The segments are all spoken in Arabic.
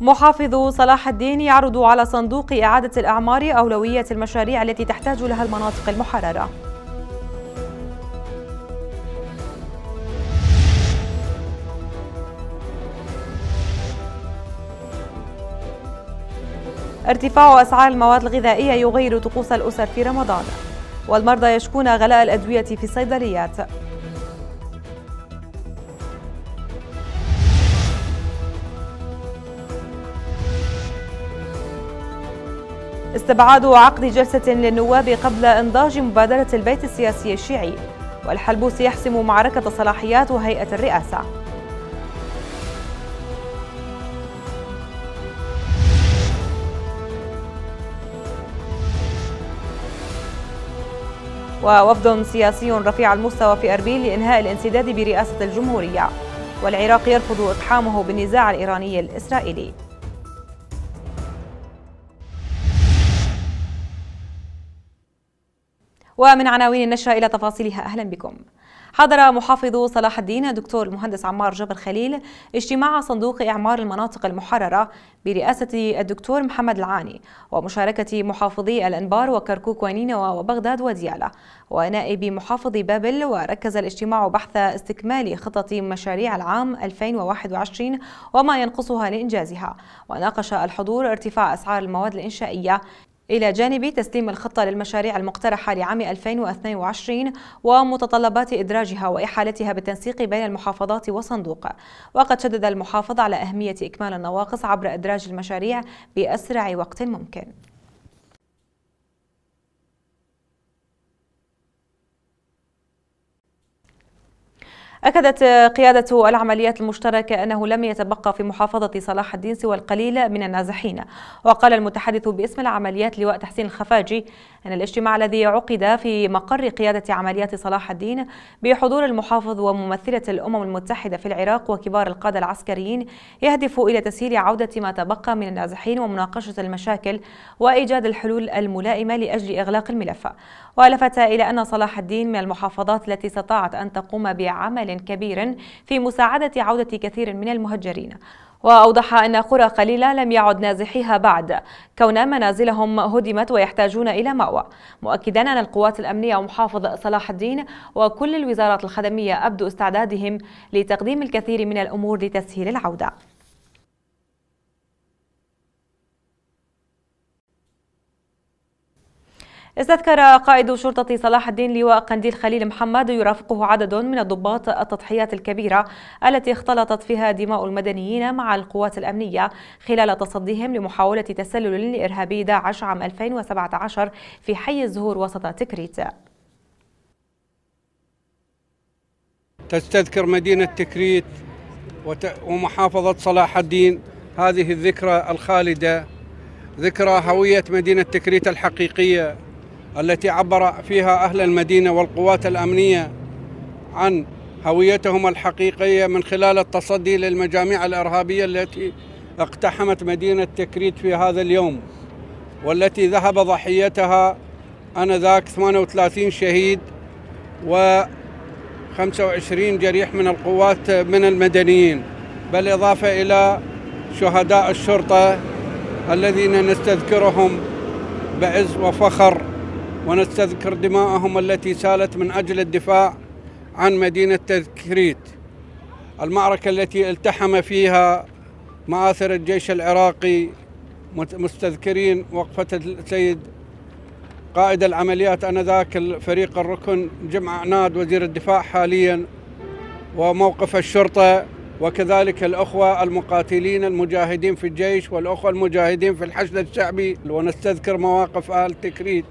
محافظ صلاح الدين يعرض على صندوق إعادة الأعمار أولوية المشاريع التي تحتاج لها المناطق المحررة ارتفاع أسعار المواد الغذائية يغير طقوس الأسر في رمضان والمرضى يشكون غلاء الأدوية في الصيدليات استبعاد عقد جلسة للنواب قبل انضاج مبادرة البيت السياسي الشيعي والحلبوس يحسم معركة صلاحيات وهيئة الرئاسة ووفد سياسي رفيع المستوى في أربيل لإنهاء الانسداد برئاسة الجمهورية والعراق يرفض إقحامه بالنزاع الإيراني الإسرائيلي ومن عناوين النشرة إلى تفاصيلها أهلا بكم حضر محافظ صلاح الدين الدكتور المهندس عمار جبر خليل اجتماع صندوق إعمار المناطق المحررة برئاسة الدكتور محمد العاني ومشاركة محافظي الأنبار وكركوك ونينوى وبغداد وديالة ونائب محافظ بابل وركز الاجتماع بحث استكمال خطط مشاريع العام 2021 وما ينقصها لإنجازها وناقش الحضور ارتفاع أسعار المواد الإنشائية إلى جانب تسليم الخطة للمشاريع المقترحة لعام 2022 ومتطلبات إدراجها وإحالتها بالتنسيق بين المحافظات والصندوق وقد شدد المحافظ على أهمية إكمال النواقص عبر إدراج المشاريع بأسرع وقت ممكن أكدت آه، قيادة العمليات المشتركة أنه لم يتبقى في محافظة صلاح الدين سوى القليل من النازحين وقال المتحدث باسم العمليات لواء تحسين الخفاجي أن الاجتماع الذي عقد في مقر قيادة عمليات صلاح الدين بحضور المحافظ وممثلة الأمم المتحدة في العراق وكبار القادة العسكريين يهدف إلى تسهيل عودة ما تبقى من النازحين ومناقشة المشاكل وإيجاد الحلول الملائمة لأجل إغلاق الملف ولفت إلى أن صلاح الدين من المحافظات التي استطاعت أن تقوم بعمل كبير في مساعدة عودة كثير من المهجرين وأوضح أن قرى قليلة لم يعد نازحيها بعد كون منازلهم هدمت ويحتاجون إلى مأوى مؤكدا أن القوات الأمنية ومحافظ صلاح الدين وكل الوزارات الخدمية أبدوا استعدادهم لتقديم الكثير من الأمور لتسهيل العودة استذكر قائد شرطة صلاح الدين لواء قنديل خليل محمد يرافقه عدد من الضباط التضحيات الكبيرة التي اختلطت فيها دماء المدنيين مع القوات الأمنية خلال تصديهم لمحاولة تسلل لإرهابي داعش عام 2017 في حي الزهور وسط تكريت تستذكر مدينة تكريت ومحافظة صلاح الدين هذه الذكرى الخالدة ذكرى هوية مدينة تكريت الحقيقية التي عبر فيها أهل المدينة والقوات الأمنية عن هويتهم الحقيقية من خلال التصدي للمجاميع الإرهابية التي اقتحمت مدينة تكريت في هذا اليوم والتي ذهب ضحيتها آنذاك 38 شهيد و 25 جريح من القوات من المدنيين بالإضافة إلى شهداء الشرطة الذين نستذكرهم بعز وفخر ونستذكر دماءهم التي سالت من أجل الدفاع عن مدينة تذكريت المعركة التي التحم فيها مآثر الجيش العراقي مستذكرين وقفة السيد قائد العمليات انذاك الفريق الركن جمع عناد وزير الدفاع حاليا وموقف الشرطه وكذلك الاخوه المقاتلين المجاهدين في الجيش والاخوه المجاهدين في الحشد الشعبي ونستذكر مواقف ال تكريت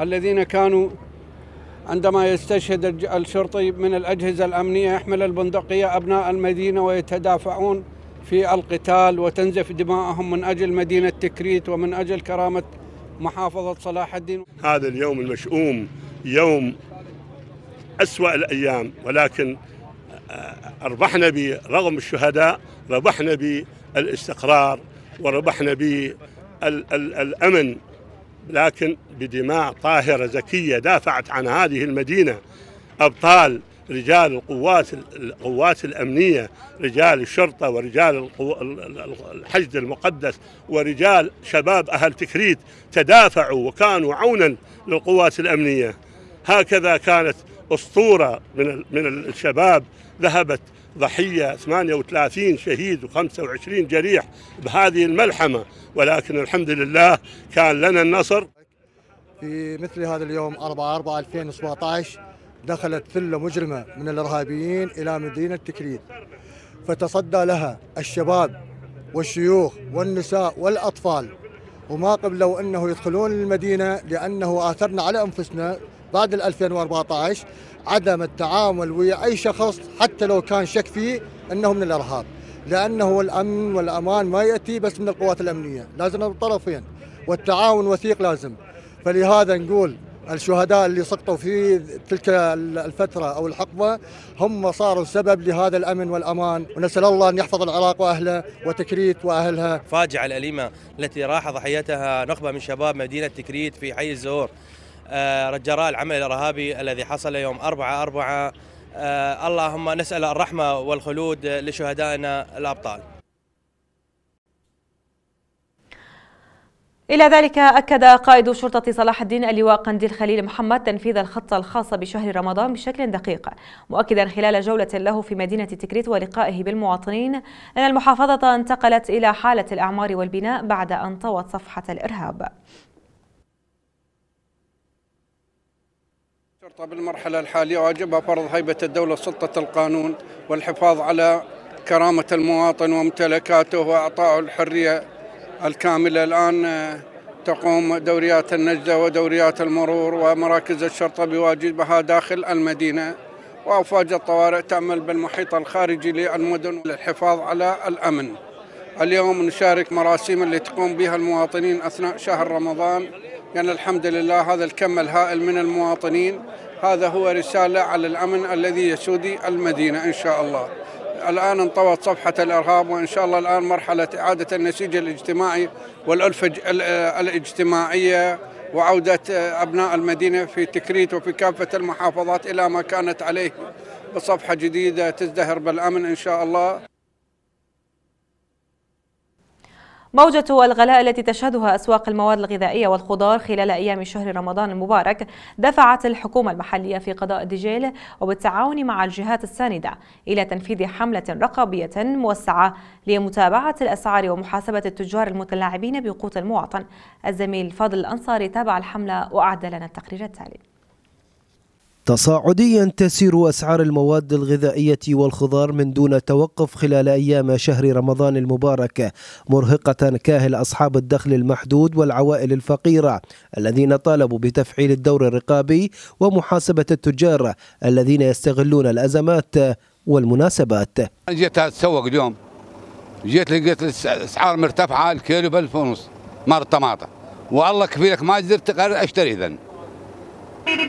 الذين كانوا عندما يستشهد الشرطي من الأجهزة الأمنية يحمل البندقية أبناء المدينة ويتدافعون في القتال وتنزف دماءهم من أجل مدينة تكريت ومن أجل كرامة محافظة صلاح الدين هذا اليوم المشؤوم يوم أسوأ الأيام ولكن آه، ربحنا برغم الشهداء ربحنا بالاستقرار وربحنا بالأمن لكن بدماء طاهرة زكية دافعت عن هذه المدينة أبطال رجال القوات القوات الأمنية رجال الشرطة ورجال الحشد المقدس ورجال شباب أهل تكريت تدافعوا وكانوا عونا للقوات الأمنية هكذا كانت أسطورة من من الشباب ذهبت ضحية 38 شهيد و25 جريح بهذه الملحمة ولكن الحمد لله كان لنا النصر في مثل هذا اليوم 4 4 2017 دخلت ثلة مجرمة من الإرهابيين إلى مدينة تكريت فتصدى لها الشباب والشيوخ والنساء والأطفال وما قبلوا أنه يدخلون المدينة لأنه آثرنا على أنفسنا بعد 2014 عدم التعامل ويا أي شخص حتى لو كان شك فيه أنه من الإرهاب لأنه الأمن والأمان ما يأتي بس من القوات الأمنية لازم الطرفين والتعاون وثيق لازم فلهذا نقول الشهداء اللي سقطوا في تلك الفترة أو الحقبة هم صاروا سبب لهذا الأمن والأمان ونسأل الله أن يحفظ العراق وأهله وتكريت وأهلها فاجعة الأليمة التي راح ضحيتها نخبة من شباب مدينة تكريت في حي الزهور آه، رجراء العمل الارهابي الذي حصل يوم 4 4 آه، اللهم نسال الرحمه والخلود لشهدائنا الابطال إلى ذلك أكد قائد شرطة صلاح الدين اللواء قنديل خليل محمد تنفيذ الخطة الخاصة بشهر رمضان بشكل دقيق مؤكدا خلال جولة له في مدينة تكريت ولقائه بالمواطنين أن المحافظة انتقلت إلى حالة الأعمار والبناء بعد أن طوت صفحة الإرهاب الشرطة بالمرحلة الحالية واجبها فرض هيبة الدولة سلطة القانون والحفاظ على كرامة المواطن وممتلكاته وإعطائه الحرية الكاملة الآن آه، تقوم دوريات النجدة ودوريات المرور ومراكز الشرطة بواجبها داخل المدينة وأفواج الطوارئ تعمل بالمحيط الخارجي للمدن للحفاظ على الأمن اليوم نشارك مراسيم اللي تقوم بها المواطنين أثناء شهر رمضان يعني الحمد لله هذا الكم الهائل من المواطنين هذا هو رسالة على الأمن الذي يسود المدينة إن شاء الله الآن انطوت صفحة الإرهاب وإن شاء الله الآن مرحلة إعادة النسيج الاجتماعي والألفة آه، الاجتماعية وعودة آه، أبناء المدينة في تكريت وفي كافة المحافظات إلى ما كانت عليه بصفحة جديدة تزدهر بالأمن إن شاء الله موجة الغلاء التي تشهدها أسواق المواد الغذائية والخضار خلال أيام شهر رمضان المبارك دفعت الحكومة المحلية في قضاء دجيل وبالتعاون مع الجهات الساندة إلى تنفيذ حملة رقابية موسعة لمتابعة الأسعار ومحاسبة التجار المتلاعبين بقوت المواطن الزميل فاضل الأنصاري تابع الحملة وأعد لنا التقرير التالي تصاعديا تسير أسعار المواد الغذائية والخضار من دون توقف خلال أيام شهر رمضان المبارك مرهقة كاهل أصحاب الدخل المحدود والعوائل الفقيرة الذين طالبوا بتفعيل الدور الرقابي ومحاسبة التجار الذين يستغلون الأزمات والمناسبات جيت أتسوق اليوم جيت لقيت الأسعار مرتفعة الكيلو بألف ونص مار الطماطم والله كفيلك ما قدرت اشتري ذن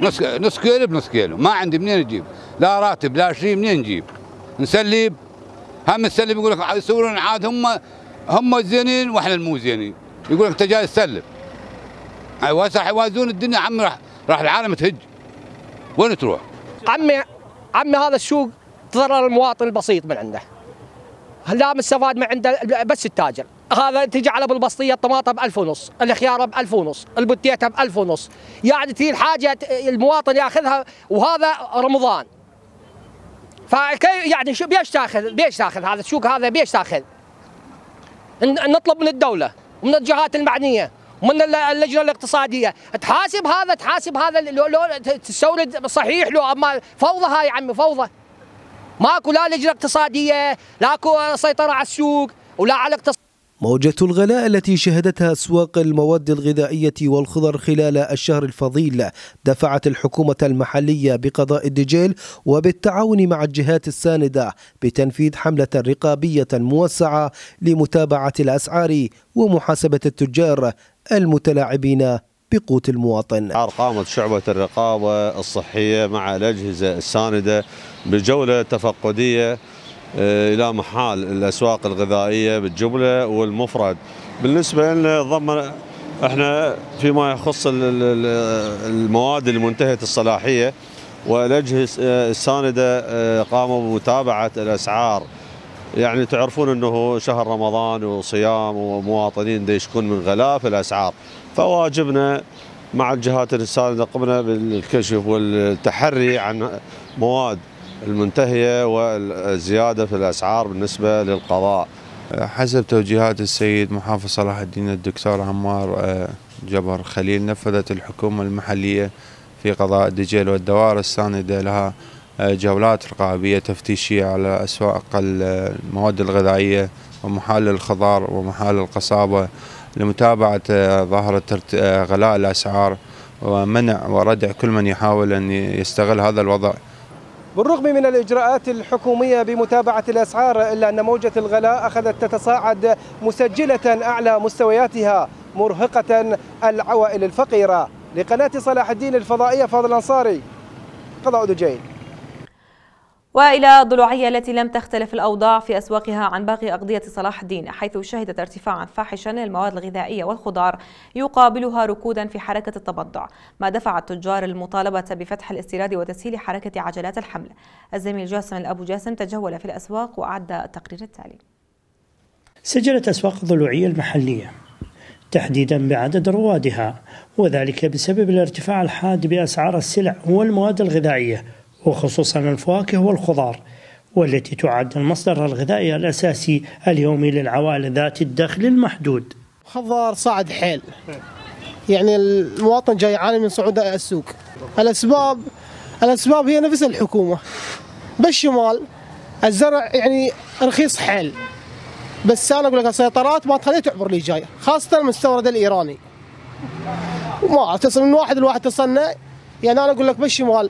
نص نص كيلو بنص كيلو ما عندي منين اجيب لا راتب لا شيء منين نجيب نسلب هم نسلب يقول لك يسوون عاد هم هم الزينين واحنا المو زينين يقول لك انت جاي تسلب ايوه يوازون الدنيا عمي راح راح العالم تهج وين تروح؟ عمي عمي هذا السوق تضرر المواطن البسيط من عنده لا مستفاد من عنده بس التاجر هذا تجي على بالبسطيه الطماطم ب 1000 ونص، الخياره ب 1000 ونص، البوتيته ب 1000 ونص، يعني تجي الحاجه المواطن ياخذها وهذا رمضان. فكيف يعني شو بيش تاخذ بيش تاخذ هذا السوق هذا بيش تاخذ؟ نطلب من الدوله ومن الجهات المعنيه ومن اللجنه الاقتصاديه تحاسب هذا تحاسب هذا لو لو تستورد صحيح لو اما فوضى هاي يا عمي فوضى. ماكو لا لجنه اقتصاديه، لاكو سيطره على السوق ولا على الاقتصاد موجة الغلاء التي شهدتها أسواق المواد الغذائية والخضر خلال الشهر الفضيل دفعت الحكومة المحلية بقضاء الدجيل وبالتعاون مع الجهات الساندة بتنفيذ حملة رقابية موسعة لمتابعة الأسعار ومحاسبة التجار المتلاعبين بقوت المواطن قامت شعبة الرقابة الصحية مع الأجهزة الساندة بجولة تفقدية آه، الى محال الاسواق الغذائيه بالجمله والمفرد. بالنسبه لنا ضمن احنا فيما يخص المواد المنتهيه الصلاحيه والاجهزه آه، السانده آه، قاموا بمتابعه الاسعار يعني تعرفون انه شهر رمضان وصيام ومواطنين يشكون من غلاء في الاسعار فواجبنا مع الجهات السانده قمنا بالكشف والتحري عن مواد المنتهية والزيادة في الأسعار بالنسبة للقضاء حسب توجيهات السيد محافظ صلاح الدين الدكتور عمار آه، جبر خليل نفذت الحكومة المحلية في قضاء دجيل والدوائر الساندة لها آه، جولات رقابية تفتيشية على أسواق آه، المواد الغذائية ومحال الخضار ومحال القصابة لمتابعة ظاهرة غلاء الأسعار ومنع وردع كل من يحاول أن يستغل هذا الوضع بالرغم من الإجراءات الحكومية بمتابعة الأسعار إلا أن موجة الغلاء أخذت تتصاعد مسجلة أعلى مستوياتها مرهقة العوائل الفقيرة لقناة صلاح الدين الفضائية فاضل الأنصاري قضاء دجيل وإلى ضلوعية التي لم تختلف الأوضاع في أسواقها عن باقي أقضية صلاح الدين حيث شهدت ارتفاعا فاحشا للمواد الغذائية والخضار يقابلها ركودا في حركة التبضع ما دفع التجار المطالبة بفتح الاستيراد وتسهيل حركة عجلات الحمل الزميل جاسم الأبو جاسم تجول في الأسواق وأعد التقرير التالي سجلت أسواق ضلوعية المحلية تحديدا بعدد روادها وذلك بسبب الارتفاع الحاد بأسعار السلع والمواد الغذائية وخصوصا الفواكه والخضار والتي تعد المصدر الغذائي الأساسي اليومي للعوائل ذات الدخل المحدود خضار صعد حيل يعني المواطن جاي يعاني من صعود السوق الأسباب الأسباب هي نفسها الحكومة بالشمال الزرع يعني رخيص حيل بس أنا أقول لك السيطرات ما تخليه تعبر لي جاي خاصة المستورد الإيراني ما تصل من واحد لواحد تصلنا يعني أنا أقول لك بالشمال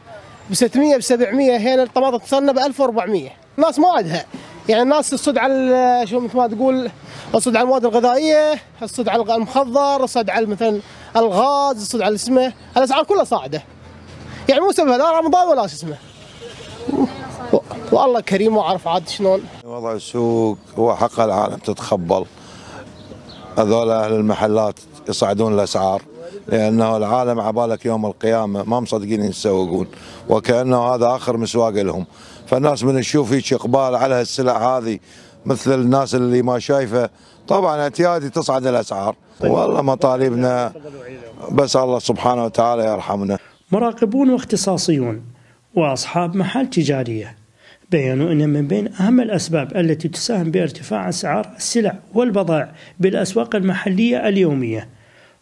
ب 600 ب 700 هنا الطماطم توصلنا ب 1400 ناس ما عندها يعني الناس تصد على شو مثل ما تقول تصد على المواد الغذائيه تصد على المخضر تصد على مثلا الغاز تصد على اسمه الاسعار كلها صاعده يعني مو سبب لا رمضان ولا شو اسمه والله كريم ما اعرف عاد شلون وضع السوق هو حق العالم تتخبل هذول اهل المحلات يصعدون الاسعار لانه العالم عبالك يوم القيامه ما مصدقين يتسوقون وكانه هذا اخر مسواق لهم فالناس من تشوف هيك اقبال على السلع هذه مثل الناس اللي ما شايفه طبعا اعتيادي تصعد الاسعار والله مطالبنا بس الله سبحانه وتعالى يرحمنا مراقبون واختصاصيون واصحاب محل تجاريه بيانوا أن من بين أهم الأسباب التي تساهم بارتفاع أسعار السلع والبضائع بالأسواق المحلية اليومية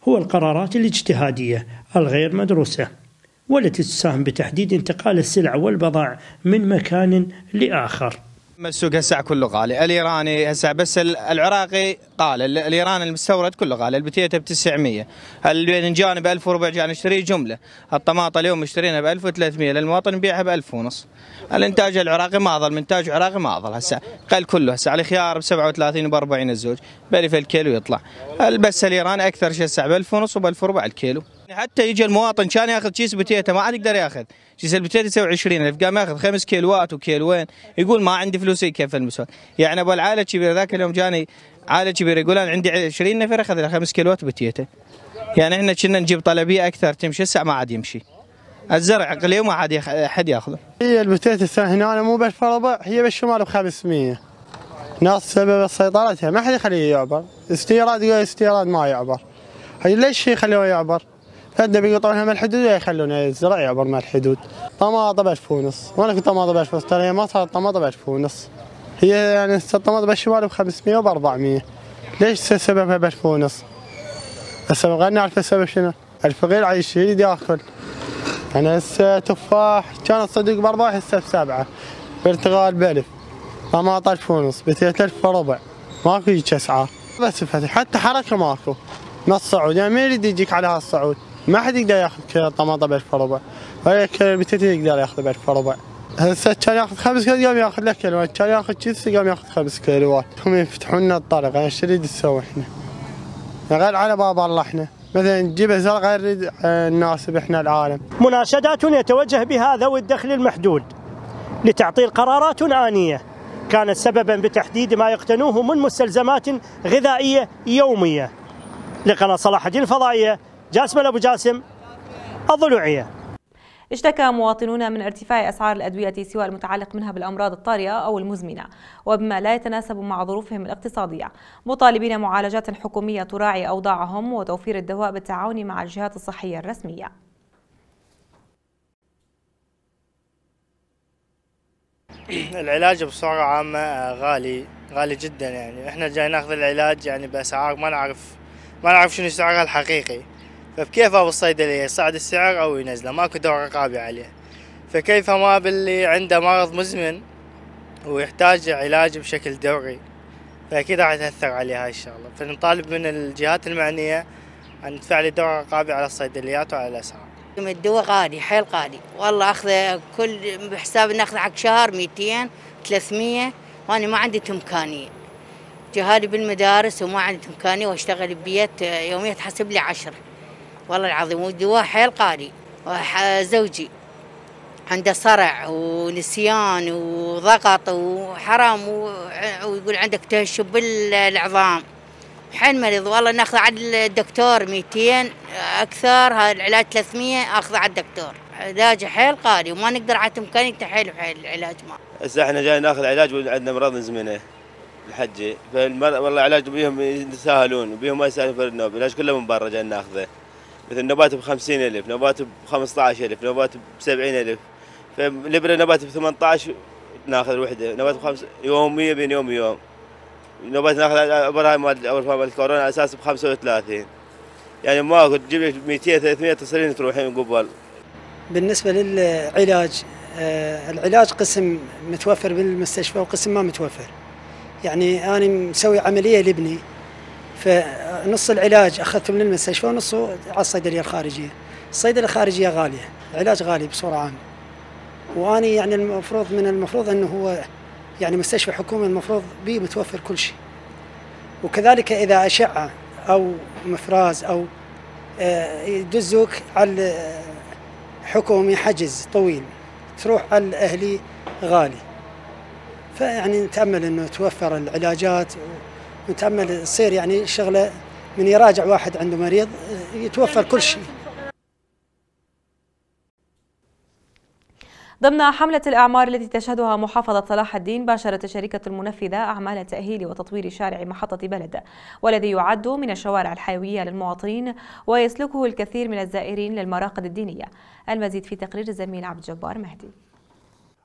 هو القرارات الاجتهادية الغير مدروسة والتي تساهم بتحديد انتقال السلع والبضائع من مكان لآخر السوق هسه كله غالي الايراني هسه بس العراقي قال الايراني المستورد كله غالي البتيته ب 900 الباذنجان ب 1400 وربع نشتريه جمله الطماطه اليوم مشترينها ب 1300 للمواطن نبيعها ب 1000 ونص الانتاج العراقي ما ظل منتاج عراقي ما ظل هسه قل كله هسه على خيار ب 37 و 40 الزوج بلف الكيلو يطلع بس الايراني اكثر شيء هسه ب 1000 ونص وب 1000 وربع الكيلو يعني حتى يجي المواطن كان ياخذ كيس بتيته ما عاد يقدر ياخذ كيس يسوي 20 20000 قام ياخذ 5 كيلوات وكيلوين يقول ما عندي فلوس إيه، كيف المسوي يعني ابو العائله الكبيره ذاك اليوم جاني عائله كبيره يقول انا عندي 20 نفر اخذ 5 كيلوات بتيته يعني احنا كنا نجيب طلبيه اكثر تمشي الساعه ما عاد يمشي الزرع اليوم ما عاد احد ياخذه هي البتيتا هنا مو بس فرضا هي بالشمال ب 500 ناس سبب سيطرتها ما حد يخليه يعبر استيراد استيراد ما يعبر ليش يخلوه يعبر؟ هذا بيقطعونها من الحدود ويخلونا الزرع يعبر من الحدود طماطم ب 1000 ونص وانا كنت طماطم ب 1000 ونص ترى هي ما صارت طماطم ب 1000 ونص هي يعني الطماطم بالشمال ب 500 وب 400 ليش سببها ب 1000 ونص؟ السبب غير نعرف السبب شنو؟ الفقير عايش يريد ياكل انا هسه تفاح كان الصدق ب 4 هسه ب 7 برتقال ب 1000 طماطم 1000 ونص ب 3000 وربع ماكو هيك اسعار بس فتح حتى حركه ماكو نص صعود يعني مين يريد يجيك على هالصعود؟ ما حد يقدر ياخذ كيلو طماطم ب 1000 وربع ولا كيلو بتتي يقدر ياخذه ب 1000 وربع هسه كان ياخذ خمس كيلو قام ياخذ له كيلو كان ياخذ كيس قام ياخذ خمس كيلوات هم يفتحون لنا الطريق يعني ايش نريد نسوي احنا؟ غير على باب الله احنا مثلا نجيب زر غير آه، نناسب احنا العالم مناشدات يتوجه بها ذوي الدخل المحدود لتعطيل قرارات آنية كانت سببا بتحديد ما يقتنوه من مستلزمات غذائية يومية لقناة صلاح الدين الفضائية جاسم أبو جاسم الضلوعية اشتكى مواطنون من ارتفاع أسعار الأدوية سواء المتعلق منها بالأمراض الطارئة أو المزمنة وبما لا يتناسب مع ظروفهم الاقتصادية مطالبين معالجات حكومية تراعي أوضاعهم وتوفير الدواء بالتعاون مع الجهات الصحية الرسمية العلاج بصورة عامة آه، غالي غالي جدا يعني احنا جاي ناخذ العلاج يعني بأسعار ما نعرف ما نعرف شنو سعرها الحقيقي طيب، ابو بالصيدلية يصعد السعر أو ينزله ماكو دور رقابي عليه فكيف ما باللي عنده مرض مزمن ويحتاج علاج بشكل دوري فأكيد راح تأثر عليه هاي الشغلة فنطالب من الجهات المعنية أن تفعل دور رقابي على الصيدليات وعلى الأسعار الدواء غالي حيل غالي والله أخذه كل بحساب ناخذ حق شهر 200 300 وأنا ما عندي إمكانية جهالي بالمدارس وما عندي إمكانية وأشتغل ببيت يوميا تحسب لي عشرة والله العظيم ودي حيل قاري زوجي عنده صرع ونسيان وضغط وحرام ويقول عندك تهشب بالعظام حين مريض والله ناخذ على الدكتور 200 اكثر هذا العلاج 300 اخذه على الدكتور علاج حيل قاري وما نقدر على امكانيته حيل حيل العلاج ما هسه احنا جاي ناخذ علاج وعندنا امراض نزمنه الحجه فالمرض والله علاج بيهم يتساهلون وبيهم ما في النوب العلاج كله من برا جاي ناخذه مثل نبات ب 50000 نبات ب 15000 نبات ب 70000 فالابره نبات ب 18 ناخذ الوحده نبات ب 5 يوميه بين يوم ويوم نبات ناخذ الابره مال مال الكورونا على اساس ب 35 يعني ما تجيب لك 200 300 تصيرين تروحين قبل بالنسبه للعلاج آه، العلاج قسم متوفر بالمستشفى وقسم ما متوفر يعني انا مسوي عمليه لابني ف نص العلاج اخذته من المستشفى ونصه على الصيدليه الخارجيه الصيدليه الخارجيه غاليه العلاج غالي بصوره عامه واني يعني المفروض من المفروض انه هو يعني مستشفى حكومي المفروض به متوفر كل شيء وكذلك اذا اشعه او مفراز او آه، يدزوك على حكومي حجز طويل تروح على الاهلي غالي فيعني نتامل انه توفر العلاجات ونتامل تصير يعني شغله من يراجع واحد عنده مريض آه، يتوفر كل شيء ضمن حملة الإعمار التي تشهدها محافظة صلاح الدين باشرت الشركة المنفذة أعمال تأهيل وتطوير شارع محطة بلد والذي يعد من الشوارع الحيوية للمواطنين ويسلكه الكثير من الزائرين للمراقد الدينية المزيد في تقرير الزميل عبد الجبار مهدي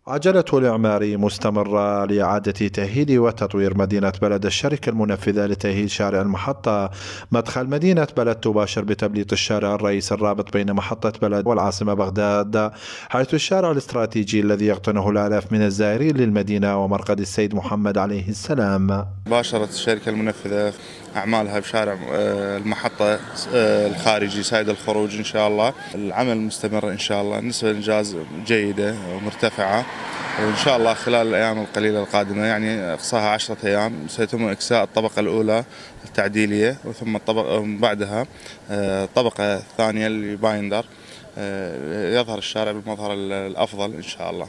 عجلة الإعمار مستمرة لإعادة تأهيل وتطوير مدينة بلد الشركة المنفذة لتأهيل شارع المحطة مدخل مدينة بلد تباشر بتبليط الشارع الرئيسي الرابط بين محطة بلد والعاصمة بغداد حيث الشارع الاستراتيجي الذي يقطنه الآلاف من الزائرين للمدينة ومرقد السيد محمد عليه السلام باشرت الشركة المنفذة اعمالها بشارع آه، المحطه آه، الخارجي سايد الخروج ان شاء الله العمل مستمر ان شاء الله نسبه الانجاز جيده ومرتفعه وان شاء الله خلال الايام القليله القادمه يعني اقصاها 10 ايام سيتم اكساء الطبقه الاولى التعديليه وثم الطبقه بعدها آه، الطبقه الثانيه اللي بايندر يظهر الشارع بالمظهر الافضل ان شاء الله.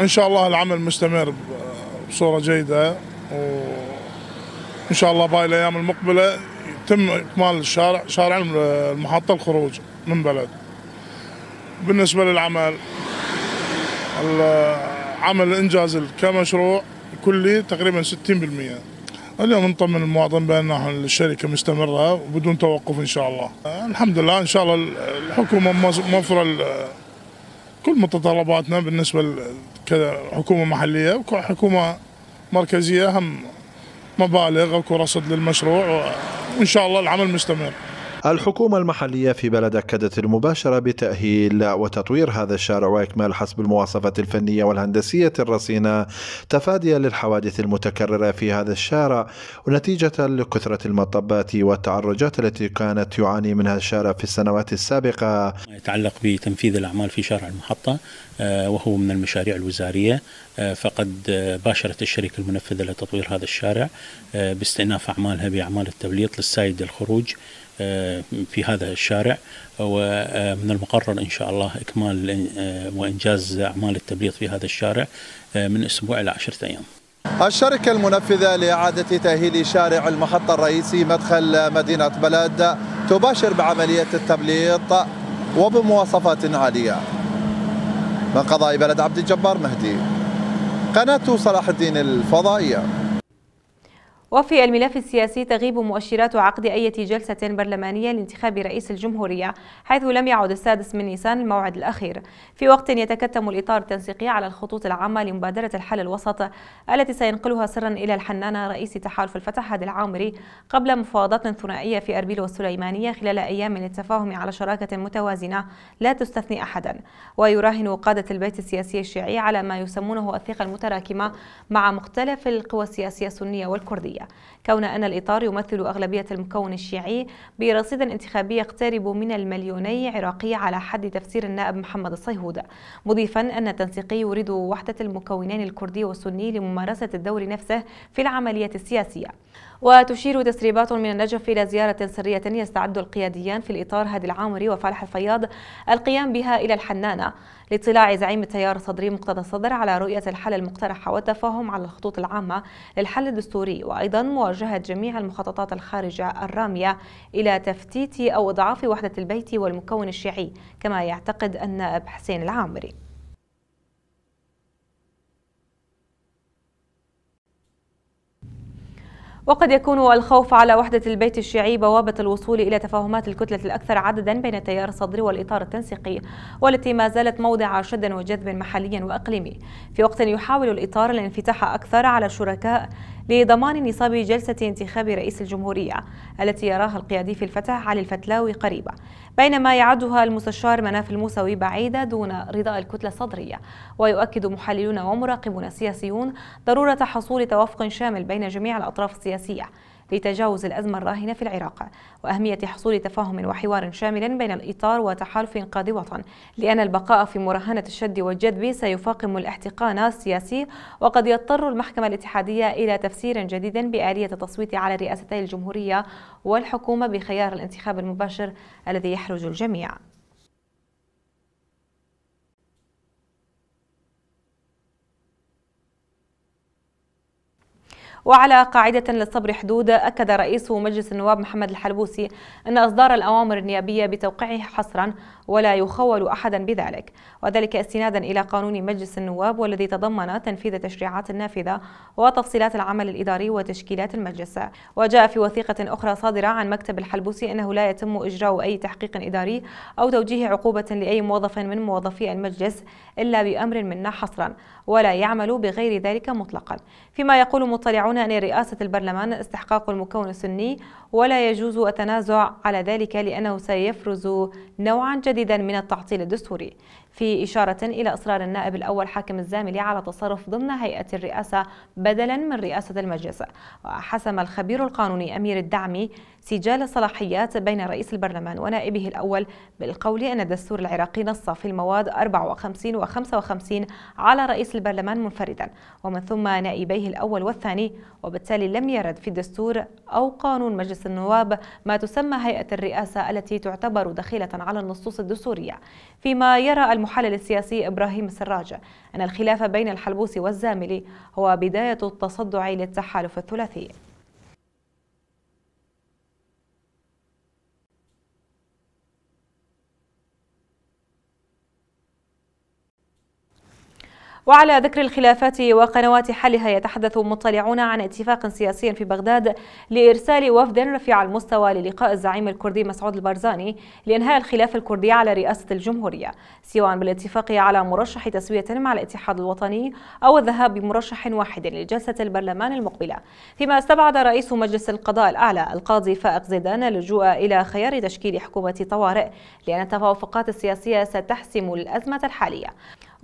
ان شاء الله العمل مستمر بصوره جيده و ان شاء الله باي الايام المقبله يتم اكمال الشارع شارع المحطه الخروج من بلد بالنسبه للعمل العمل انجاز كمشروع كلي تقريبا 60% اليوم نطمن المواطن بان الشركه مستمره وبدون توقف ان شاء الله الحمد لله ان شاء الله الحكومه موفره كل متطلباتنا بالنسبه كحكومه محليه وكحكومه مركزيه هم مبالغ اكو رصد للمشروع وان شاء الله العمل مستمر الحكومة المحلية في بلد أكدت المباشرة بتأهيل وتطوير هذا الشارع وإكمال حسب المواصفات الفنية والهندسية الرصينة تفاديا للحوادث المتكررة في هذا الشارع ونتيجة لكثرة المطبات والتعرجات التي كانت يعاني منها الشارع في السنوات السابقة يتعلق بتنفيذ الأعمال في شارع المحطة آه، وهو من المشاريع الوزارية آه، فقد آه، باشرت الشركة المنفذة لتطوير هذا الشارع باستئناف أعمالها بأعمال التبليط للسائد الخروج آه، في هذا الشارع ومن آه، المقرر إن شاء الله إكمال آه، وإنجاز أعمال التبليط في هذا الشارع من أسبوع إلى عشرة أيام الشركة المنفذة لإعادة تأهيل شارع المحطة الرئيسي مدخل مدينة بلد تباشر بعملية التبليط وبمواصفات عالية من قضاء بلد عبد الجبار مهدي قناة صلاح الدين الفضائية وفي الملف السياسي تغيب مؤشرات عقد أي جلسة برلمانية لانتخاب رئيس الجمهورية حيث لم يعد السادس من نيسان الموعد الأخير في وقت يتكتم الإطار التنسيقي على الخطوط العامة لمبادرة الحل الوسط التي سينقلها سرا إلى الحنانة رئيس تحالف الفتح هادي العامري قبل مفاوضات ثنائية في أربيل والسليمانية خلال أيام للتفاهم على شراكة متوازنة لا تستثني أحدا ويراهن قادة البيت السياسي الشيعي على ما يسمونه الثقة المتراكمة مع مختلف القوى السياسية السنية والكردية الشيعية كون أن الإطار يمثل أغلبية المكون الشيعي برصيد انتخابي يقترب من المليوني عراقي على حد تفسير النائب محمد الصيهود مضيفا أن التنسيقي يريد وحدة المكونين الكردي والسني لممارسة الدور نفسه في العملية السياسية وتشير تسريبات من النجف إلى زيارة سرية يستعد القياديان في الإطار هادي العامري وفالح الفياض القيام بها إلى الحنانة لاطلاع زعيم التيار الصدري مقتدى الصدر على رؤية الحل المقترحة والتفاهم على الخطوط العامة للحل الدستوري وأيضا مواجهة جميع المخططات الخارجة الرامية إلى تفتيت أو إضعاف وحدة البيت والمكون الشيعي كما يعتقد النائب حسين العامري وقد يكون الخوف على وحدة البيت الشيعي بوابة الوصول إلى تفاهمات الكتلة الأكثر عددا بين التيار الصدري والإطار التنسيقي والتي ما زالت موضع شد وجذب محليا وأقليمي في وقت يحاول الإطار الانفتاح أكثر على شركاء لضمان نصاب جلسة انتخاب رئيس الجمهورية التي يراها القيادي في الفتح علي الفتلاوي قريبة بينما يعدها المستشار مناف الموسوي بعيدة دون رضا الكتلة الصدرية ويؤكد محللون ومراقبون سياسيون ضرورة حصول توافق شامل بين جميع الأطراف السياسية لتجاوز الأزمة الراهنة في العراق وأهمية حصول تفاهم وحوار شامل بين الإطار وتحالف قاضي وطن لأن البقاء في مراهنة الشد والجذب سيفاقم الاحتقان السياسي وقد يضطر المحكمة الاتحادية إلى تفسير جديد بآلية التصويت على رئاستي الجمهورية والحكومة بخيار الانتخاب المباشر الذي يحرج الجميع وعلى قاعدة للصبر حدود أكد رئيس مجلس النواب محمد الحلبوسي أن إصدار الأوامر النيابية بتوقيعه حصرا ولا يخول أحدا بذلك وذلك استنادا إلى قانون مجلس النواب والذي تضمن تنفيذ تشريعات النافذة وتفصيلات العمل الإداري وتشكيلات المجلس وجاء في وثيقة أخرى صادرة عن مكتب الحلبوسي أنه لا يتم إجراء أي تحقيق إداري أو توجيه عقوبة لأي موظف من موظفي المجلس إلا بأمر منا حصرا ولا يعمل بغير ذلك مطلقا فيما يقول مطلعون أن رئاسة البرلمان استحقاق المكون السني ولا يجوز التنازع على ذلك لأنه سيفرز نوعا جديدا مجددا من التعطيل الدستوري في إشارة إلى إصرار النائب الأول حاكم الزاملي على تصرف ضمن هيئة الرئاسة بدلا من رئاسة المجلس وحسم الخبير القانوني أمير الدعمي سجال الصلاحيات بين رئيس البرلمان ونائبه الأول بالقول أن الدستور العراقي نص في المواد 54 و 55 على رئيس البرلمان منفردا ومن ثم نائبيه الأول والثاني وبالتالي لم يرد في الدستور أو قانون مجلس النواب ما تسمى هيئة الرئاسة التي تعتبر دخيلة على النصوص الدستورية فيما يرى المحلل السياسي إبراهيم السراج أن الخلاف بين الحلبوسي والزاملي هو بداية التصدع للتحالف الثلاثي وعلى ذكر الخلافات وقنوات حلها يتحدث مطلعون عن اتفاق سياسي في بغداد لإرسال وفد رفيع المستوى للقاء الزعيم الكردي مسعود البرزاني لإنهاء الخلاف الكردي على رئاسة الجمهورية سواء بالاتفاق على مرشح تسوية مع الاتحاد الوطني أو الذهاب بمرشح واحد لجلسة البرلمان المقبلة فيما استبعد رئيس مجلس القضاء الأعلى القاضي فائق زيدان اللجوء إلى خيار تشكيل حكومة طوارئ لأن التوافقات السياسية ستحسم الأزمة الحالية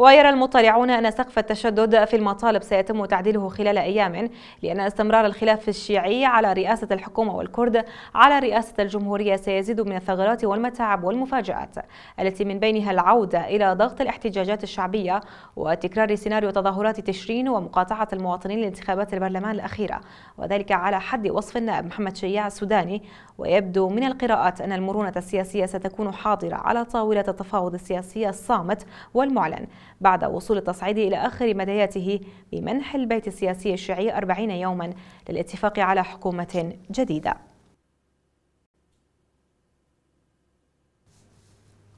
ويرى المطلعون أن سقف التشدد في المطالب سيتم تعديله خلال أيام لأن استمرار الخلاف الشيعي على رئاسة الحكومة والكرد على رئاسة الجمهورية سيزيد من الثغرات والمتاعب والمفاجآت التي من بينها العودة إلى ضغط الاحتجاجات الشعبية وتكرار سيناريو تظاهرات تشرين ومقاطعة المواطنين لانتخابات البرلمان الأخيرة وذلك على حد وصف النائب محمد شياع السوداني ويبدو من القراءات أن المرونة السياسية ستكون حاضرة على طاولة التفاوض السياسي الصامت والمعلن بعد وصول التصعيد إلى آخر مداياته بمنح البيت السياسي الشيعي 40 يوما للاتفاق على حكومة جديدة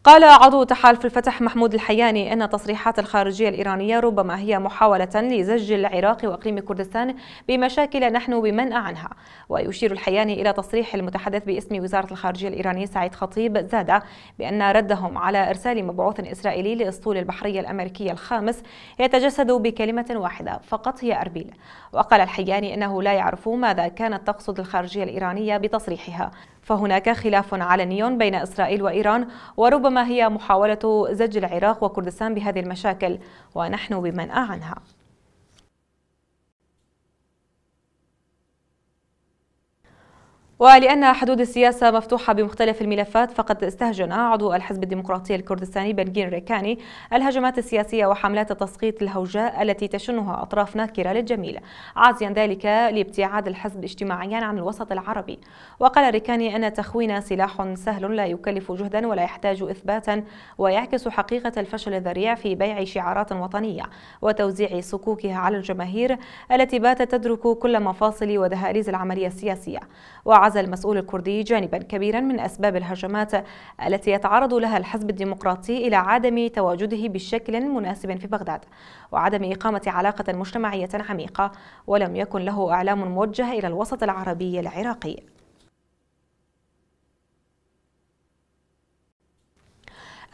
قال عضو تحالف الفتح محمود الحياني أن تصريحات الخارجية الإيرانية ربما هي محاولة لزج العراق وإقليم كردستان بمشاكل نحن بمنأى عنها ويشير الحياني إلى تصريح المتحدث باسم وزارة الخارجية الإيرانية سعيد خطيب زاد بأن ردهم على إرسال مبعوث إسرائيلي لإسطول البحرية الأمريكية الخامس يتجسد بكلمة واحدة فقط هي أربيل وقال الحياني أنه لا يعرف ماذا كانت تقصد الخارجية الإيرانية بتصريحها فهناك خلاف علني بين إسرائيل وإيران وربما هي محاولة زج العراق وكردستان بهذه المشاكل ونحن بمنأى عنها ولأن حدود السياسة مفتوحة بمختلف الملفات فقد استهجن عضو الحزب الديمقراطي الكردستاني بنجين ريكاني الهجمات السياسية وحملات التسقيط الهوجاء التي تشنها أطراف ناكرة للجميل عازيا ذلك لابتعاد الحزب اجتماعيا عن الوسط العربي وقال ريكاني أن تخوين سلاح سهل لا يكلف جهدا ولا يحتاج إثباتا ويعكس حقيقة الفشل الذريع في بيع شعارات وطنية وتوزيع صكوكها على الجماهير التي باتت تدرك كل مفاصل ودهاليز العملية السياسية وعزى المسؤول الكردي جانبا كبيرا من أسباب الهجمات التي يتعرض لها الحزب الديمقراطي إلى عدم تواجده بشكل مناسب في بغداد وعدم إقامة علاقة مجتمعية عميقة ولم يكن له إعلام موجه إلى الوسط العربي العراقي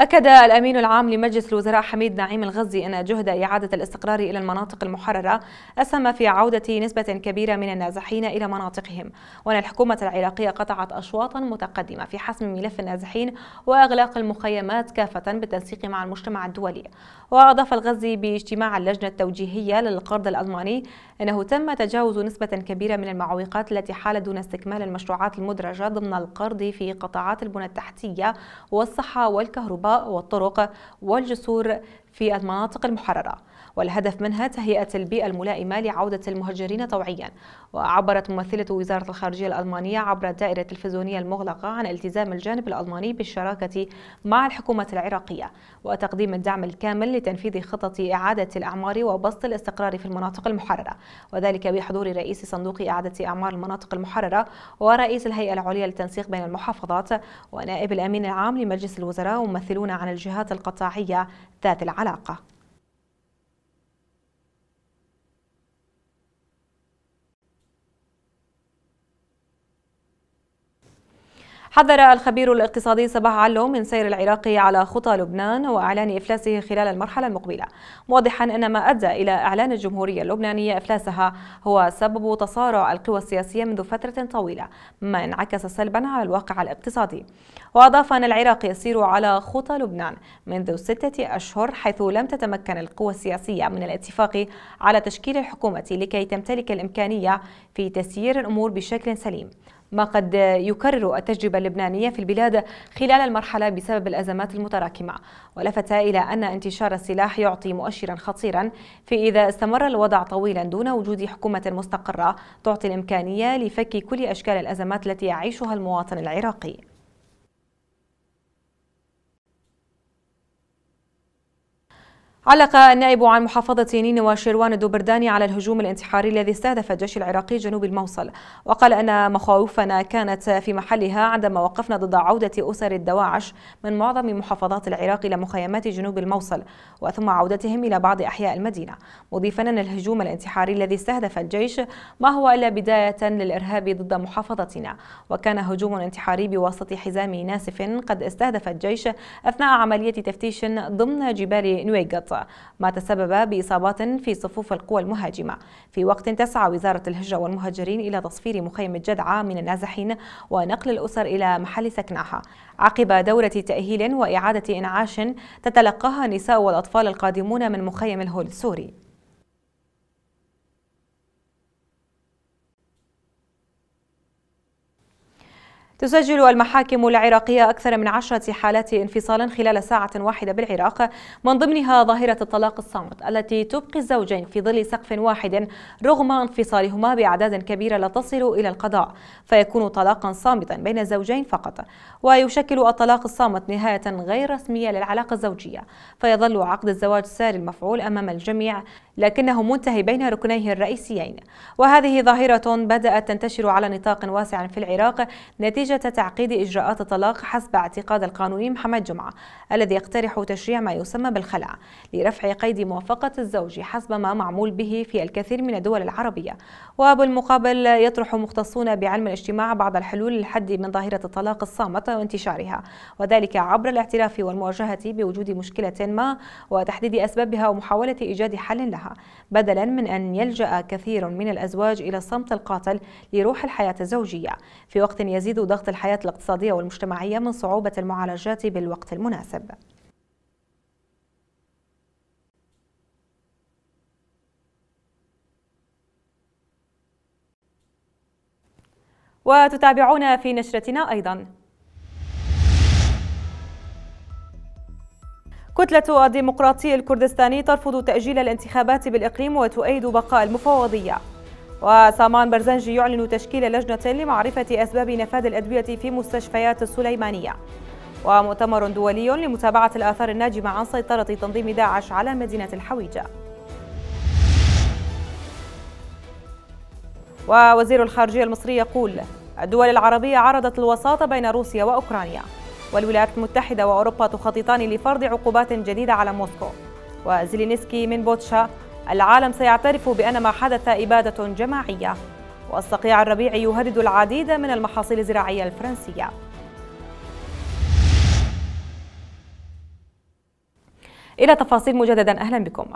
أكد الأمين العام لمجلس الوزراء حميد نعيم الغزي أن جهد إعادة الاستقرار إلى المناطق المحررة أسهم في عودة نسبة كبيرة من النازحين إلى مناطقهم وأن الحكومة العراقية قطعت أشواطا متقدمة في حسم ملف النازحين وإغلاق المخيمات كافة بالتنسيق مع المجتمع الدولي وأضاف الغزي باجتماع اللجنة التوجيهية للقرض الألماني أنه تم تجاوز نسبة كبيرة من المعوقات التي حالت دون استكمال المشروعات المدرجة ضمن القرض في قطاعات البنى التحتية والصحة والكهرباء والطرق والجسور في المناطق المحررة والهدف منها تهيئة البيئة الملائمة لعودة المهجرين طوعيا وعبرت ممثلة وزارة الخارجية الألمانية عبر الدائرة التلفزيونية المغلقة عن التزام الجانب الألماني بالشراكة مع الحكومة العراقية وتقديم الدعم الكامل لتنفيذ خطط إعادة الأعمار وبسط الاستقرار في المناطق المحررة وذلك بحضور رئيس صندوق إعادة أعمار المناطق المحررة ورئيس الهيئة العليا للتنسيق بين المحافظات ونائب الأمين العام لمجلس الوزراء وممثلون عن الجهات القطاعية ذات العلاقة حذر الخبير الاقتصادي صباح علو من سير العراق على خطى لبنان وإعلان إفلاسه خلال المرحلة المقبلة موضحا أن ما أدى إلى إعلان الجمهورية اللبنانية إفلاسها هو سبب تصارع القوى السياسية منذ فترة طويلة مما انعكس سلبا على الواقع الاقتصادي وأضاف أن العراق يسير على خطى لبنان منذ ستة أشهر حيث لم تتمكن القوى السياسية من الاتفاق على تشكيل الحكومة لكي تمتلك الإمكانية في تسيير الأمور بشكل سليم ما قد يكرر التجربة اللبنانية في البلاد خلال المرحلة بسبب الأزمات المتراكمة ولفت إلى أن انتشار السلاح يعطي مؤشرا خطيرا في إذا استمر الوضع طويلا دون وجود حكومة مستقرة تعطي الإمكانية لفك كل أشكال الأزمات التي يعيشها المواطن العراقي علق النائب عن محافظة نينوى شيروان الدوبرداني على الهجوم الانتحاري الذي استهدف الجيش العراقي جنوب الموصل وقال أن مخاوفنا كانت في محلها عندما وقفنا ضد عودة أسر الدواعش من معظم محافظات العراق إلى مخيمات جنوب الموصل وثم عودتهم إلى بعض أحياء المدينة مضيفا أن الهجوم الانتحاري الذي استهدف الجيش ما هو إلا بداية للإرهاب ضد محافظتنا وكان هجوم انتحاري بواسطة حزام ناسف قد استهدف الجيش أثناء عملية تفتيش ضمن جبال نويقط ما تسبب بإصابات في صفوف القوى المهاجمة في وقت تسعى وزارة الهجرة والمهاجرين إلى تصفير مخيم الجدعة من النازحين ونقل الأسر إلى محل سكنها عقب دورة تأهيل وإعادة إنعاش تتلقاها النساء والأطفال القادمون من مخيم الهول السوري تسجل المحاكم العراقية أكثر من عشرة حالات انفصال خلال ساعة واحدة بالعراق من ضمنها ظاهرة الطلاق الصامت التي تبقي الزوجين في ظل سقف واحد رغم انفصالهما بأعداد كبيرة لا تصل إلى القضاء فيكون طلاقا صامتا بين الزوجين فقط ويشكل الطلاق الصامت نهاية غير رسمية للعلاقة الزوجية فيظل عقد الزواج ساري المفعول أمام الجميع لكنه منتهي بين ركنيه الرئيسيين وهذه ظاهرة بدأت تنتشر على نطاق واسع في العراق نتيجة تعقيد إجراءات الطلاق حسب اعتقاد القانوني محمد جمعة الذي يقترح تشريع ما يسمى بالخلع لرفع قيد موافقة الزوج حسب ما معمول به في الكثير من الدول العربية وبالمقابل يطرح مختصون بعلم الاجتماع بعض الحلول للحد من ظاهرة الطلاق الصامت وانتشارها وذلك عبر الاعتراف والمواجهة بوجود مشكلة ما وتحديد أسبابها ومحاولة إيجاد حل لها بدلا من أن يلجأ كثير من الأزواج إلى الصمت القاتل لروح الحياة الزوجية في وقت يزيد ضغط الحياة الاقتصادية والمجتمعية من صعوبة المعالجات بالوقت المناسب وتتابعونا في نشرتنا أيضا كتلة الديمقراطي الكردستاني ترفض تأجيل الانتخابات بالإقليم وتؤيد بقاء المفوضية وسامان برزنجي يعلن تشكيل لجنة لمعرفة أسباب نفاذ الأدوية في مستشفيات السليمانية ومؤتمر دولي لمتابعة الآثار الناجمة عن سيطرة تنظيم داعش على مدينة الحويجة ووزير الخارجية المصري يقول الدول العربية عرضت الوساطة بين روسيا وأوكرانيا والولايات المتحدة وأوروبا تخططان لفرض عقوبات جديدة على موسكو وزيلينسكي من بوتشا العالم سيعترف بأن ما حدث إبادة جماعية والصقيع الربيعي يهدد العديد من المحاصيل الزراعية الفرنسية إلى تفاصيل مجددا أهلا بكم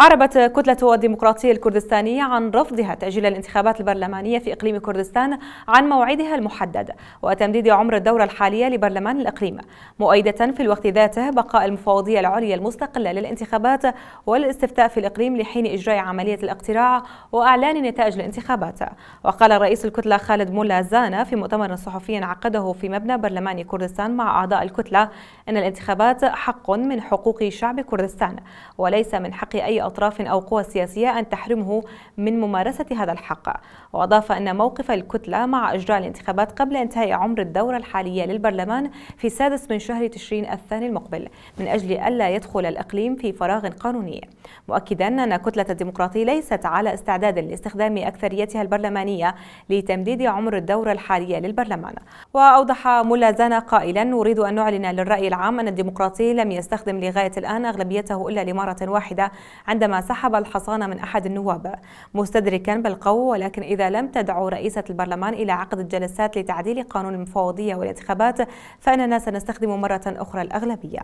أعربت كتلة الديمقراطية الكردستانية عن رفضها تأجيل الانتخابات البرلمانية في إقليم كردستان عن موعدها المحدد وتمديد عمر الدورة الحالية لبرلمان الإقليم مؤيدة في الوقت ذاته بقاء المفوضية العليا المستقلة للانتخابات والاستفتاء في الإقليم لحين إجراء عملية الاقتراع وأعلان نتائج الانتخابات وقال رئيس الكتلة خالد مولا زانا في مؤتمر صحفي عقده في مبنى برلمان كردستان مع أعضاء الكتلة أن الانتخابات حق من حقوق شعب كردستان وليس من حق أي أطراف أو قوى سياسية أن تحرمه من ممارسة هذا الحق وأضاف أن موقف الكتلة مع إجراء الانتخابات قبل انتهاء عمر الدورة الحالية للبرلمان في السادس من شهر تشرين الثاني المقبل من أجل ألا يدخل الإقليم في فراغ قانوني مؤكدا أن كتلة الديمقراطي ليست على استعداد لاستخدام أكثريتها البرلمانية لتمديد عمر الدورة الحالية للبرلمان وأوضح ملا زانا قائلا نريد أن نعلن للرأي العام أن الديمقراطي لم يستخدم لغاية الآن أغلبيته إلا لمرة واحدة عندما سحب الحصانة من أحد النواب مستدركا بالقوة ولكن إذا لم تدعو رئيسة البرلمان إلى عقد الجلسات لتعديل قانون المفوضية والانتخابات فإننا سنستخدم مرة أخرى الأغلبية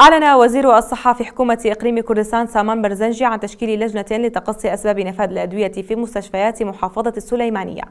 أعلن وزير الصحة في حكومة إقليم كردستان سامان برزنجي عن تشكيل لجنة لتقصي أسباب نفاذ الأدوية في مستشفيات محافظة السليمانية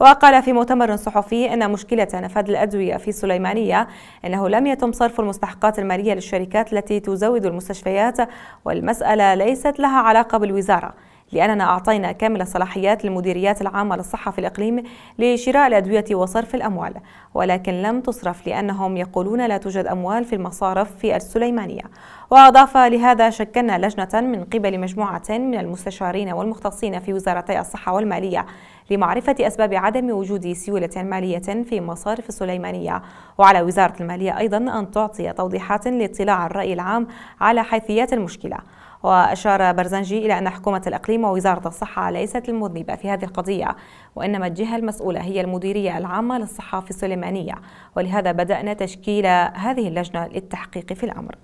وقال في مؤتمر صحفي أن مشكلة نفاذ الأدوية في السليمانية أنه لم يتم صرف المستحقات المالية للشركات التي تزود المستشفيات والمسألة ليست لها علاقة بالوزارة لأننا أعطينا كامل الصلاحيات للمديريات العامة للصحة في الإقليم لشراء الأدوية وصرف الأموال ولكن لم تصرف لأنهم يقولون لا توجد أموال في المصارف في السليمانية وأضاف لهذا شكلنا لجنة من قبل مجموعة من المستشارين والمختصين في وزارتي الصحة والمالية لمعرفة أسباب عدم وجود سيولة مالية في مصارف السليمانية وعلى وزارة المالية أيضا أن تعطي توضيحات لاطلاع الرأي العام على حيثيات المشكلة وأشار برزنجي إلى أن حكومة الإقليم ووزارة الصحة ليست المذنبة في هذه القضية وإنما الجهة المسؤولة هي المديرية العامة للصحة في السليمانية ولهذا بدأنا تشكيل هذه اللجنة للتحقيق في الأمر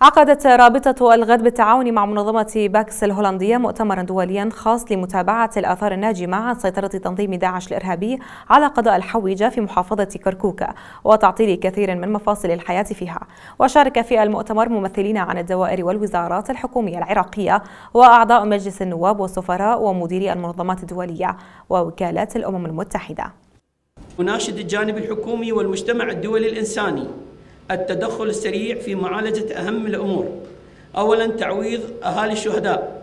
عقدت رابطة الغد بالتعاون مع منظمة باكس الهولندية مؤتمرا دوليا خاص لمتابعة الآثار الناجمة عن سيطرة تنظيم داعش الإرهابي على قضاء الحويجة في محافظة كركوكا وتعطيل كثير من مفاصل الحياة فيها وشارك في المؤتمر ممثلين عن الدوائر والوزارات الحكومية العراقية وأعضاء مجلس النواب والسفراء ومديري المنظمات الدولية ووكالات الأمم المتحدة وناشد الجانب الحكومي والمجتمع الدولي الإنساني التدخل السريع في معالجة أهم الأمور أولا تعويض أهالي الشهداء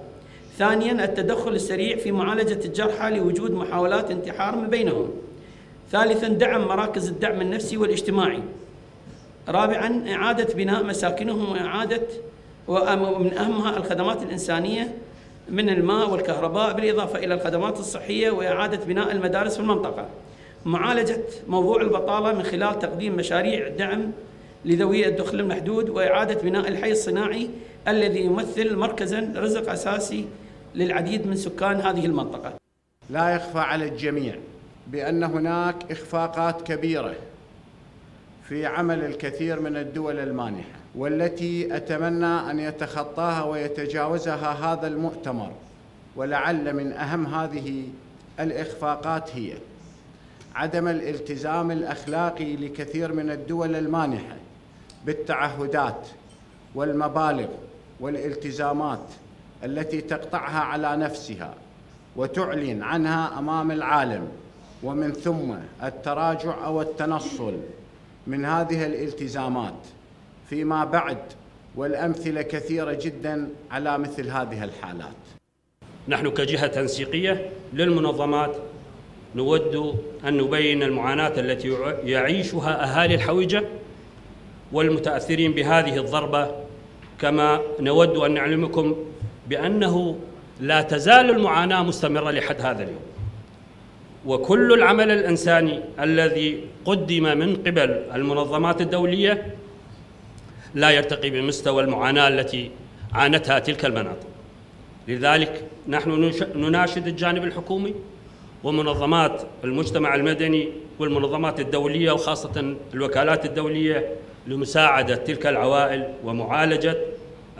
ثانيا التدخل السريع في معالجة الجرحى لوجود محاولات انتحار من بينهم ثالثا دعم مراكز الدعم النفسي والاجتماعي رابعا إعادة بناء مساكنهم وإعادة ومن أهمها الخدمات الإنسانية من الماء والكهرباء بالإضافة إلى الخدمات الصحية وإعادة بناء المدارس في المنطقة معالجة موضوع البطالة من خلال تقديم مشاريع دعم لذوي الدخل المحدود وإعادة بناء الحي الصناعي الذي يمثل مركزا رزق أساسي للعديد من سكان هذه المنطقة لا يخفى على الجميع بأن هناك إخفاقات كبيرة في عمل الكثير من الدول المانحة والتي أتمنى أن يتخطاها ويتجاوزها هذا المؤتمر ولعل من أهم هذه الإخفاقات هي عدم الالتزام الأخلاقي لكثير من الدول المانحة بالتعهدات والمبالغ والالتزامات التي تقطعها على نفسها وتعلن عنها امام العالم ومن ثم التراجع او التنصل من هذه الالتزامات فيما بعد والامثله كثيره جدا على مثل هذه الحالات. نحن كجهه تنسيقيه للمنظمات نود ان نبين المعاناه التي يعيشها اهالي الحويجه والمتاثرين بهذه الضربه كما نود ان نعلمكم بانه لا تزال المعاناه مستمره لحد هذا اليوم وكل العمل الانساني الذي قدم من قبل المنظمات الدوليه لا يرتقي بمستوى المعاناه التي عانتها تلك المناطق لذلك نحن نناشد الجانب الحكومي ومنظمات المجتمع المدني والمنظمات الدوليه وخاصه الوكالات الدوليه لمساعدة تلك العوائل ومعالجة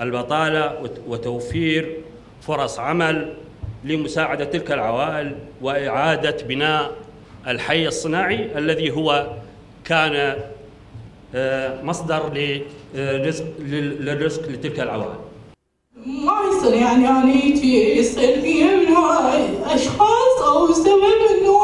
البطالة وتوفير فرص عمل لمساعدة تلك العوائل وإعادة بناء الحي الصناعي الذي هو كان آه، مصدر آه، لرزق للرزق لتلك العوائل. ما يصير يعني انا يعني يصير فيها من اشخاص او سبب انه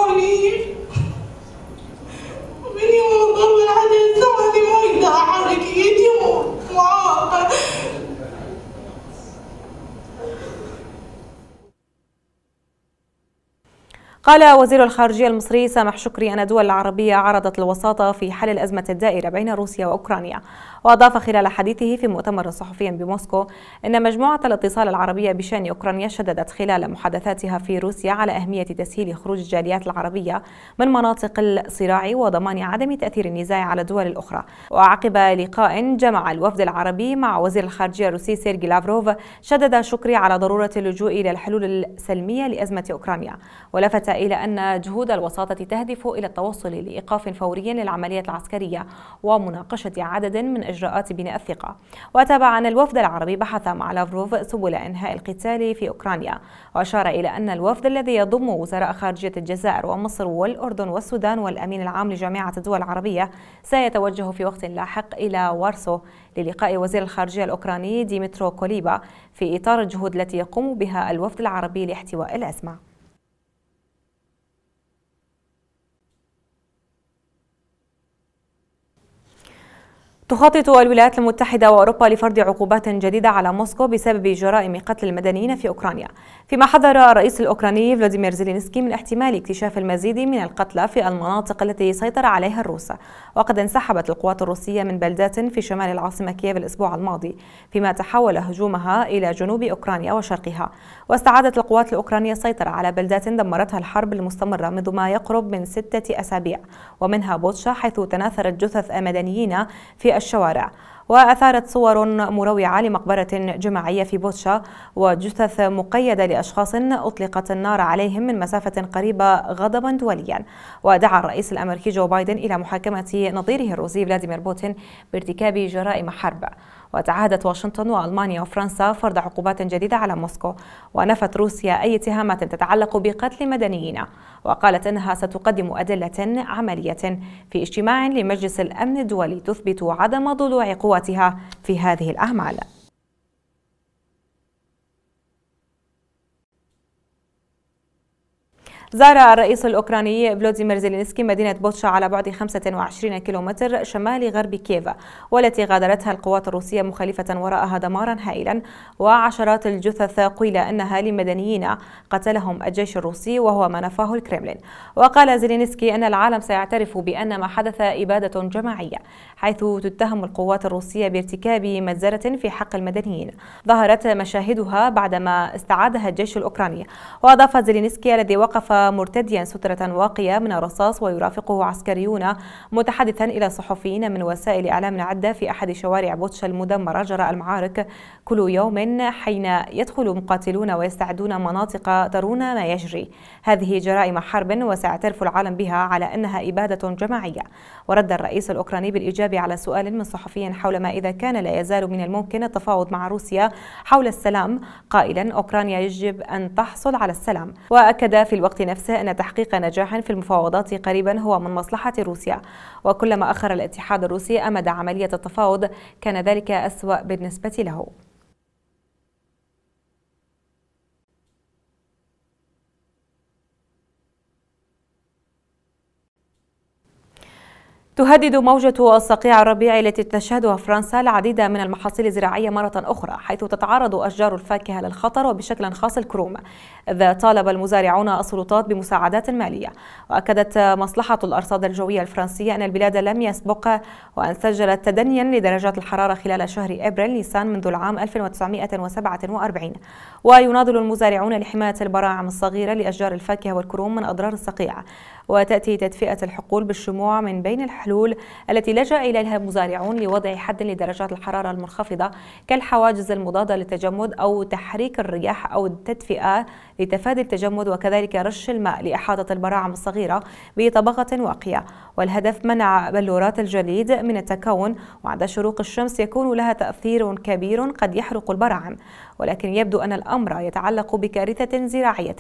قال وزير الخارجية المصري سامح شكري أن الدول العربية عرضت الوساطة في حل الأزمة الدائرة بين روسيا وأوكرانيا وأضاف خلال حديثه في مؤتمر صحفي بموسكو أن مجموعة الاتصال العربية بشأن أوكرانيا شددت خلال محادثاتها في روسيا على أهمية تسهيل خروج الجاليات العربية من مناطق الصراع وضمان عدم تأثير النزاع على الدول الأخرى وعقب لقاء جمع الوفد العربي مع وزير الخارجية الروسي سيرجي لافروف شدد شكري على ضرورة اللجوء إلى الحلول السلمية لأزمة أوكرانيا ولفت إلى أن جهود الوساطة تهدف إلى التوصل لإيقاف فوري للعملية العسكرية ومناقشة عدد من إجراءات بناء الثقة وتابع أن الوفد العربي بحث مع لافروف سبل إنهاء القتال في أوكرانيا وأشار إلى أن الوفد الذي يضم وزراء خارجية الجزائر ومصر والأردن والسودان والأمين العام لجامعة الدول العربية سيتوجه في وقت لاحق إلى وارسو للقاء وزير الخارجية الأوكراني ديمترو كوليبا في إطار الجهود التي يقوم بها الوفد العربي لاحتواء الأزمة تخطط الولايات المتحدة وأوروبا لفرض عقوبات جديدة على موسكو بسبب جرائم قتل المدنيين في أوكرانيا فيما حذر الرئيس الأوكراني فلاديمير زيلينسكي من احتمال اكتشاف المزيد من القتلى في المناطق التي سيطر عليها الروس وقد انسحبت القوات الروسية من بلدات في شمال العاصمة كييف الأسبوع الماضي فيما تحول هجومها إلى جنوب أوكرانيا وشرقها واستعادت القوات الأوكرانية السيطرة على بلدات دمرتها الحرب المستمرة منذ ما يقرب من ستة أسابيع ومنها بوتشا حيث تناثرت جثث مدنيين في الشوارع وأثارت صور مروعة لمقبرة جماعية في بوتشا وجثث مقيدة لأشخاص أطلقت النار عليهم من مسافة قريبة غضبا دوليا ودعا الرئيس الأمريكي جو بايدن إلى محاكمة نظيره الروسي فلاديمير بوتين بارتكاب جرائم حرب وتعهدت واشنطن وألمانيا وفرنسا فرض عقوبات جديدة على موسكو ونفت روسيا أي اتهامات تتعلق بقتل مدنيين وقالت إنها ستقدم أدلة عملية في اجتماع لمجلس الأمن الدولي تثبت عدم ضلوع قوتها في هذه الأعمال زار الرئيس الأوكراني فلوديمير زيلينسكي مدينة بوتشا على بعد 25 كيلومتر شمال غرب كييف والتي غادرتها القوات الروسية مخالفة وراءها دمارا هائلا وعشرات الجثث قيل أنها لمدنيين قتلهم الجيش الروسي وهو ما نفاه الكريملين وقال زيلينسكي أن العالم سيعترف بأن ما حدث إبادة جماعية حيث تتهم القوات الروسية بارتكاب مجزرة في حق المدنيين ظهرت مشاهدها بعدما استعادها الجيش الأوكراني وأضاف زيلينسكي الذي وقف مرتديا سترة واقية من الرصاص ويرافقه عسكريون متحدثا إلى صحفيين من وسائل إعلام عدة في أحد شوارع بوتشا المدمرة جراء المعارك كل يوم حين يدخل مقاتلون ويستعدون مناطق ترون ما يجري هذه جرائم حرب وسيعترف العالم بها على أنها إبادة جماعية ورد الرئيس الأوكراني بالإجابة الإجابة على سؤال من صحفي حول ما إذا كان لا يزال من الممكن التفاوض مع روسيا حول السلام قائلا أوكرانيا يجب أن تحصل على السلام وأكد في الوقت نفسه أن تحقيق نجاح في المفاوضات قريبا هو من مصلحة روسيا وكلما أخر الاتحاد الروسي أمد عملية التفاوض كان ذلك أسوأ بالنسبة له تهدد موجة الصقيع الربيعي التي تشهدها فرنسا العديد من المحاصيل الزراعية مرة أخرى حيث تتعرض أشجار الفاكهة للخطر وبشكل خاص الكروم إذ طالب المزارعون السلطات بمساعدات مالية وأكدت مصلحة الأرصاد الجوية الفرنسية أن البلاد لم يسبق وأن سجلت تدنيا لدرجات الحرارة خلال شهر إبريل نيسان منذ العام 1947 ويناضل المزارعون لحماية البراعم الصغيرة لأشجار الفاكهة والكروم من أضرار الصقيع وتأتي تدفئة الحقول بالشموع من بين الحلول التي لجأ إليها المزارعون لوضع حد لدرجات الحرارة المنخفضة كالحواجز المضادة للتجمد أو تحريك الرياح أو التدفئة لتفادي التجمد وكذلك رش الماء لإحاطة البراعم الصغيرة بطبقة واقية والهدف منع بلورات الجليد من التكون وعند شروق الشمس يكون لها تأثير كبير قد يحرق البراعم ولكن يبدو أن الأمر يتعلق بكارثة زراعية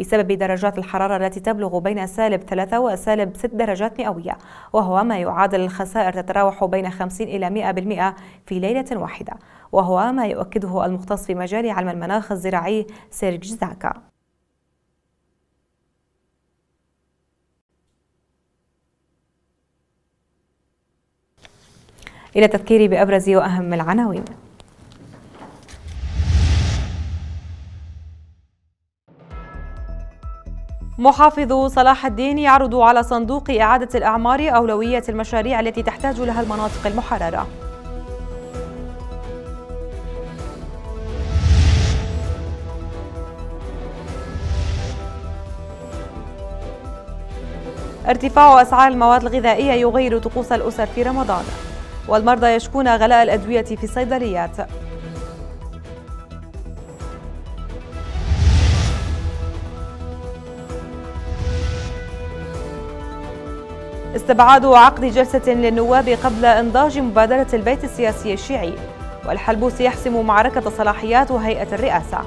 بسبب درجات الحرارة التي تبلغ بين سالب 3 وسالب 6 درجات مئوية وهو ما يعادل الخسائر تتراوح بين 50 إلى 100% في ليلة واحدة وهو ما يؤكده المختص في مجال علم المناخ الزراعي سيرج زاكا إلى التذكير بأبرز وأهم العناوين محافظ صلاح الدين يعرض على صندوق إعادة الأعمار أولوية المشاريع التي تحتاج لها المناطق المحررة ارتفاع أسعار المواد الغذائية يغير طقوس الأسر في رمضان والمرضى يشكون غلاء الأدوية في الصيدليات استبعاد عقد جلسة للنواب قبل انضاج مبادرة البيت السياسي الشيعي والحلبوس يحسم معركة صلاحيات وهيئة الرئاسة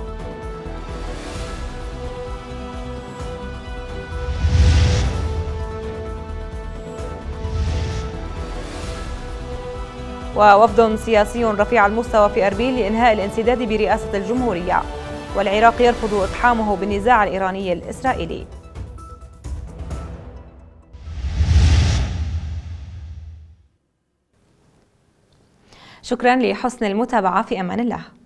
ووفد سياسي رفيع المستوى في أربيل لإنهاء الانسداد برئاسة الجمهورية والعراق يرفض إقحامه بالنزاع الإيراني الإسرائيلي شكرا لحسن المتابعة في أمان الله